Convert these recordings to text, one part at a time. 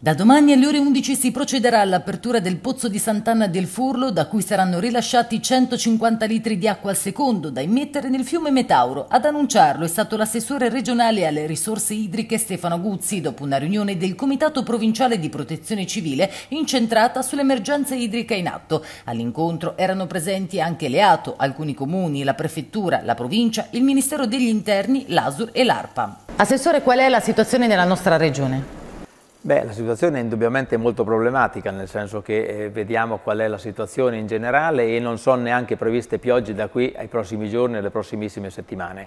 Da domani alle ore 11 si procederà all'apertura del pozzo di Sant'Anna del Furlo, da cui saranno rilasciati 150 litri di acqua al secondo da immettere nel fiume Metauro. Ad annunciarlo è stato l'assessore regionale alle risorse idriche Stefano Guzzi, dopo una riunione del Comitato Provinciale di Protezione Civile incentrata sull'emergenza idrica in atto. All'incontro erano presenti anche Leato, alcuni comuni, la prefettura, la provincia, il Ministero degli Interni, l'ASUR e l'ARPA. Assessore, qual è la situazione nella nostra regione? Beh, la situazione è indubbiamente molto problematica, nel senso che eh, vediamo qual è la situazione in generale e non sono neanche previste piogge da qui ai prossimi giorni e alle prossimissime settimane.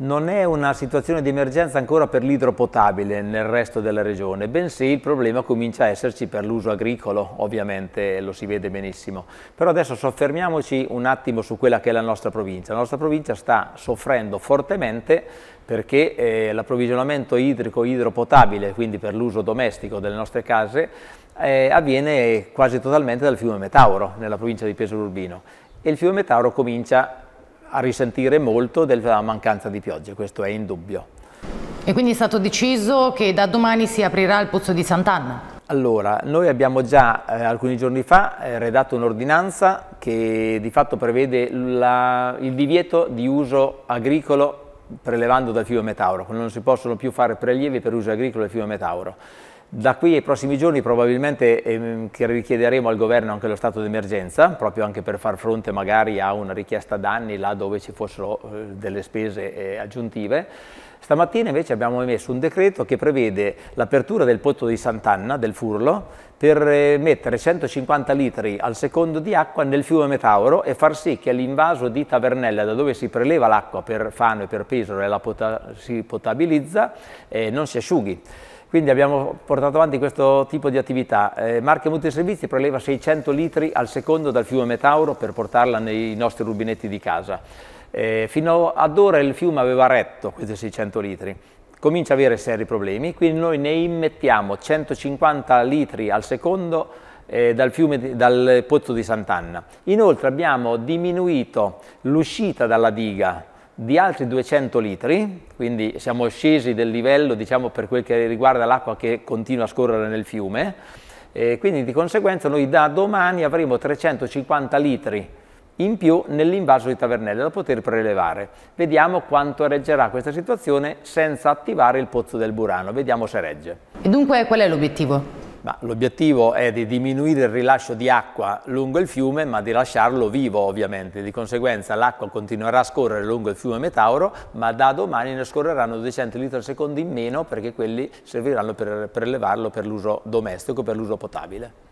Non è una situazione di emergenza ancora per l'idropotabile nel resto della regione, bensì il problema comincia a esserci per l'uso agricolo, ovviamente lo si vede benissimo. Però adesso soffermiamoci un attimo su quella che è la nostra provincia. La nostra provincia sta soffrendo fortemente perché eh, l'approvvigionamento idrico idropotabile, quindi per l'uso domestico, domestico delle nostre case eh, avviene quasi totalmente dal fiume Metauro, nella provincia di Pesaro Urbino. E il fiume Metauro comincia a risentire molto della mancanza di piogge, questo è indubbio. E quindi è stato deciso che da domani si aprirà il Pozzo di Sant'Anna? Allora, noi abbiamo già eh, alcuni giorni fa eh, redatto un'ordinanza che di fatto prevede la, il divieto di uso agricolo prelevando dal fiume Metauro, non si possono più fare prelievi per uso agricolo del fiume Metauro. Da qui ai prossimi giorni probabilmente ehm, richiederemo al governo anche lo stato d'emergenza, proprio anche per far fronte magari a una richiesta danni là dove ci fossero eh, delle spese eh, aggiuntive. Stamattina invece abbiamo emesso un decreto che prevede l'apertura del potto di Sant'Anna, del Furlo, per eh, mettere 150 litri al secondo di acqua nel fiume Metauro e far sì che l'invaso di Tavernella, da dove si preleva l'acqua per Fano e per Pesaro e la pota si potabilizza, eh, non si asciughi. Quindi abbiamo portato avanti questo tipo di attività. Eh, Marche Multiservizi preleva 600 litri al secondo dal fiume Metauro per portarla nei nostri rubinetti di casa. Eh, fino ad ora il fiume aveva retto questi 600 litri comincia ad avere seri problemi, quindi noi ne immettiamo 150 litri al secondo eh, dal, fiume, dal pozzo di Sant'Anna. Inoltre abbiamo diminuito l'uscita dalla diga di altri 200 litri, quindi siamo scesi del livello diciamo, per quel che riguarda l'acqua che continua a scorrere nel fiume, e quindi di conseguenza noi da domani avremo 350 litri in più nell'invaso di Tavernelle da poter prelevare. Vediamo quanto reggerà questa situazione senza attivare il pozzo del Burano, vediamo se regge. E dunque qual è l'obiettivo? l'obiettivo è di diminuire il rilascio di acqua lungo il fiume, ma di lasciarlo vivo ovviamente. Di conseguenza l'acqua continuerà a scorrere lungo il fiume Metauro, ma da domani ne scorreranno 200 litri al secondo in meno perché quelli serviranno per, prelevarlo per l'uso domestico, per l'uso potabile.